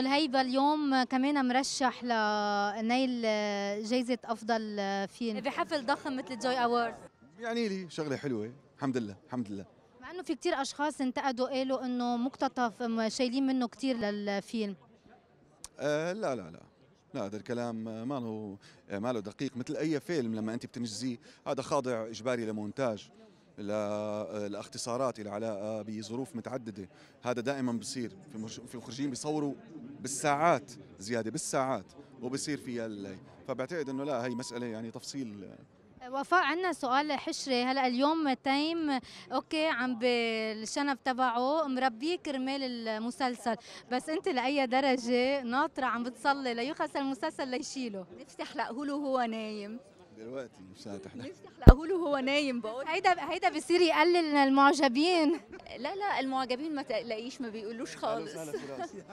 الهيبة اليوم كمان مرشح لنيل جائزة أفضل فيلم بحفل ضخم مثل جوي اوورد يعني لي شغلة حلوة الحمد لله الحمد لله مع انه في كثير اشخاص انتقدوا قالوا انه مقتطف شايلين منه كثير للفيلم آه لا لا لا لا هذا الكلام ما له ما له دقيق مثل اي فيلم لما انت بتنجزيه هذا خاضع اجباري لمونتاج لاختصارات اللي علاقه بظروف متعدده هذا دائما بصير في المخرجين بيصوروا بالساعات زياده بالساعات وبصير فيها اللي. فبعتقد انه لا هي مساله يعني تفصيل وفاء عندنا سؤال حشري هلا اليوم تيم اوكي عم بالشنب تبعه مربيه كرمال المسلسل بس انت لاي درجه ناطره عم بتصلي ليخلص المسلسل ليشيله نفسي احلقه له وهو نايم دلوقتي مش هتحلق نفسي احلقه له وهو نايم بقول هيدا هيدا بصير يقلل المعجبين لا لا المعجبين ما تلاقيش ما بيقولوش خالص